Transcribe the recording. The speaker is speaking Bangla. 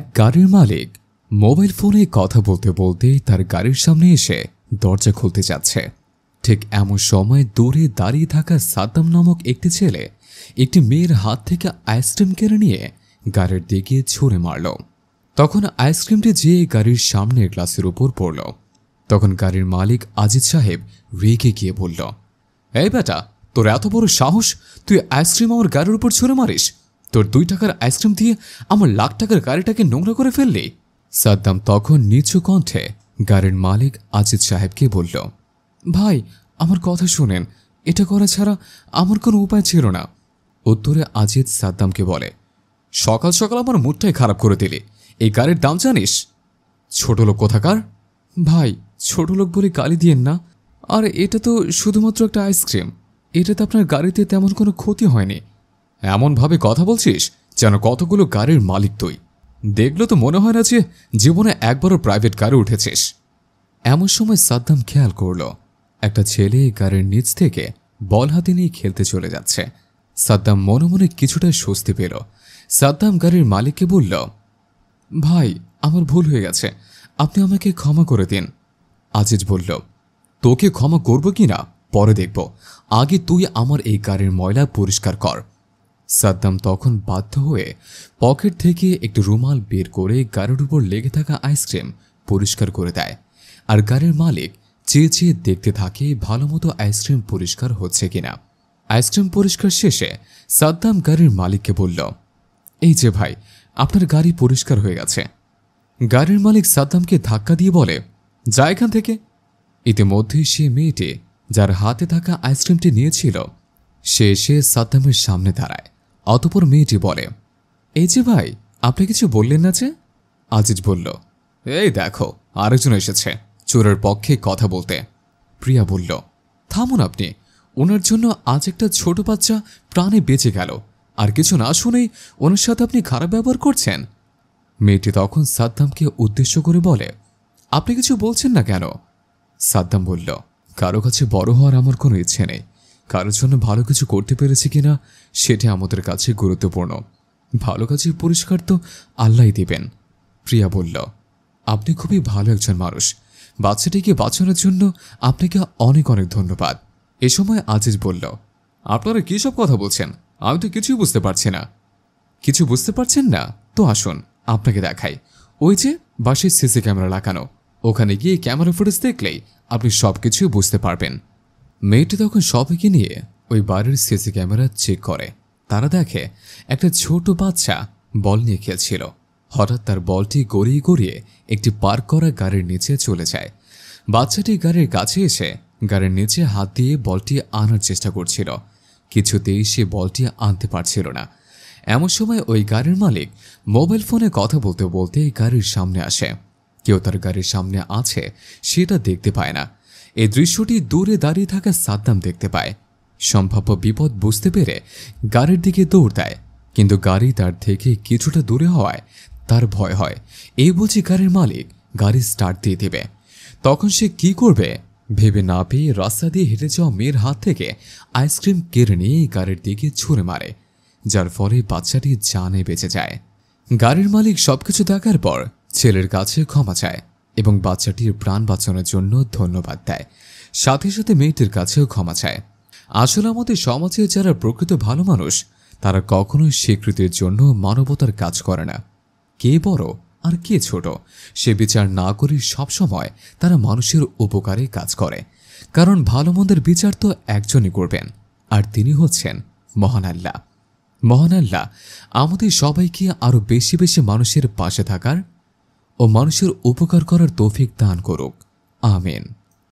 এক গাড়ির মালিক মোবাইল ফোনে কথা বলতে বলতে তার গাড়ির সামনে এসে দরজা খুলতে যাচ্ছে ঠিক এমন সময় দূরে দাঁড়িয়ে থাকা সাদ্দাম নামক একটি ছেলে একটি মেয়ের হাত থেকে আইসক্রিম কেড়ে নিয়ে গাড়ির দিকে ছুঁড়ে মারল তখন আইসক্রিমটি যেয়ে গাড়ির সামনের গ্লাসের উপর পড়ল তখন গাড়ির মালিক আজিজ সাহেব রেগে গিয়ে বলল এই বেটা তোর এত বড় সাহস তুই আইসক্রিম আমার গাড়ির উপর ছুঁড়ে মারিস তোর দুই টাকার আইসক্রিম দিয়ে আমার লাখ টাকার গাড়িটাকে নোংরা করে ফেললি সাদ্দাম তখন নিচু কণ্ঠে গাড়ির মালিক আজিজ সাহেবকে বলল ভাই আমার কথা শোনেন এটা করা ছাড়া আমার কোনো উপায় ছিল না উত্তরে আজিদ সাদ্দামকে বলে সকাল সকাল আমার মুডটাই খারাপ করে দিলি এই গাড়ির দাম জানিস ছোট লোক কোথাকার ভাই ছোট লোক বলে গালি দিয়েন না আর এটা তো শুধুমাত্র একটা আইসক্রিম এটাতে আপনার গাড়িতে তেমন কোনো ক্ষতি হয়নি এমনভাবে কথা বলছিস যেন কতগুলো গাড়ির মালিক তুই দেখলো তো মনে হয় না যে জীবনে একবারও প্রাইভেট গাড়ি উঠেছিস এমন সময় সাদ্দাম খেয়াল করল একটা ছেলে গাড়ির নিচ থেকে বল হাতে নিয়ে খেলতে চলে যাচ্ছে সাদ্দাম মনে মনে কিছুটা স্বস্তি পেল সাদ্দাম গাড়ির মালিককে বলল ভাই আমার ভুল হয়ে গেছে আপনি আমাকে ক্ষমা করে দিন আজিজ বলল তোকে ক্ষমা করব কি না পরে দেখব আগে তুই আমার এই গাড়ির ময়লা পরিষ্কার কর সাদ্দাম তখন বাধ্য হয়ে পকেট থেকে একটু রুমাল বের করে গাড়ির উপর লেগে থাকা আইসক্রিম পরিষ্কার করে দেয় আর গাড়ির মালিক চেয়ে চেয়ে দেখতে থাকে ভালোমতো আইসক্রিম পরিষ্কার হচ্ছে কিনা আইসক্রিম পরিষ্কার শেষে সাদ্দাম গাড়ির মালিককে বলল এই যে ভাই আপনার গাড়ি পরিষ্কার হয়ে গেছে গাড়ির মালিক সাদ্দামকে ধাক্কা দিয়ে বলে যা এখান থেকে ইতিমধ্যে সে মেয়েটি যার হাতে থাকা আইসক্রিমটি নিয়েছিল সে এসে সাদ্দামের সামনে দাঁড়ায় অতপর মেয়েটি বলে এই যে ভাই আপনি কিছু বললেন না যে আজিজ বলল এই দেখো আরেকজন এসেছে চোরের পক্ষে কথা বলতে প্রিয়া বলল থামুন আপনি ওনার জন্য আজ একটা ছোট বাচ্চা প্রাণে বেঁচে গেল আর কিছু না শুনেই ওনার সাথে আপনি খারাপ ব্যবহার করছেন মেয়েটি তখন সাদ্দামকে উদ্দেশ্য করে বলে আপনি কিছু বলছেন না কেন সাদ্দাম বলল কারো কাছে বড় হওয়ার আমার কোনো ইচ্ছে নেই কারোর জন্য ভালো কিছু করতে পেরেছি কিনা সেটা আমাদের কাছে গুরুত্বপূর্ণ ভালো কাজের পুরস্কার তো আল্লাহ দেবেন প্রিয়া বলল আপনি খুবই ভালো একজন মানুষ বাচ্চাটিকে বাঁচানোর জন্য আপনাকে অনেক অনেক ধন্যবাদ এ সময় আজিজ বলল আপনারা কী সব কথা বলছেন আমি তো কিছুই বুঝতে পারছি না কিছু বুঝতে পারছেন না তো আসুন আপনাকে দেখাই ওই যে বাসের সিসি ক্যামেরা লাগানো ওখানে গিয়ে ক্যামেরা ফুটেজ দেখলেই আপনি সব কিছুই বুঝতে পারবেন মেয়েটি তখন সবাইকে নিয়ে ওই বাড়ির সিসি ক্যামেরা চেক করে তারা দেখে একটা ছোট বাচ্চা বল নিয়ে খেলছিল হঠাৎ তার বলটি গড়িয়ে গড়িয়ে একটি পার্ক করা গাড়ির নিচে চলে যায় বাচ্চাটি গাড়ির কাছে এসে গাড়ির নিচে হাত দিয়ে বলটি আনার চেষ্টা করছিল কিছুতেই সে বলটি আনতে পারছিল না এমন সময় ওই গাড়ির মালিক মোবাইল ফোনে কথা বলতে বলতে গাড়ির সামনে আসে কেউ তার গাড়ির সামনে আছে সেটা দেখতে পায় না এই দৃশ্যটি দূরে দাঁড়িয়ে থাকা সাদ্দাম দেখতে পায় সম্ভাব্য বিপদ বুঝতে পেরে গাড়ির দিকে দৌড় দেয় কিন্তু গাড়ি তার থেকে কিছুটা দূরে হওয়ায় তার ভয় হয় এই বুঝি গাড়ির মালিক গাড়ি স্টার্ট দিয়ে দেবে তখন সে কি করবে ভেবে না পেয়ে রাস্তা দিয়ে হেঁটে যাওয়া মেয়ের হাত থেকে আইসক্রিম কেড়ে নিয়ে গাড়ির দিকে ছুঁড়ে মারে যার ফলে বাচ্চাটি জানে বেঁচে যায় গাড়ির মালিক সবকিছু দেখার পর ছেলের কাছে ক্ষমা চায় এবং বাচ্চাটির প্রাণ বাঁচানোর জন্য ধন্যবাদ দেয় সাথে সাথে মেয়েটির কাছেও ক্ষমা চায় আসলে আমাদের সমাজে যারা প্রকৃত ভালো মানুষ তারা কখনোই স্বীকৃতির জন্য মানবতার কাজ করে না কে বড় আর কে ছোট সে বিচার না করে সবসময় তারা মানুষের উপকারে কাজ করে কারণ ভালো মন্দের বিচার তো একজনই করবেন আর তিনি হচ্ছেন মহান আল্লাহ মহান আল্লাহ আমাদের সবাইকে আরও বেশি বেশি মানুষের পাশে থাকার ও মানুষের উপকার করার তৌফিক দান করুক আমিন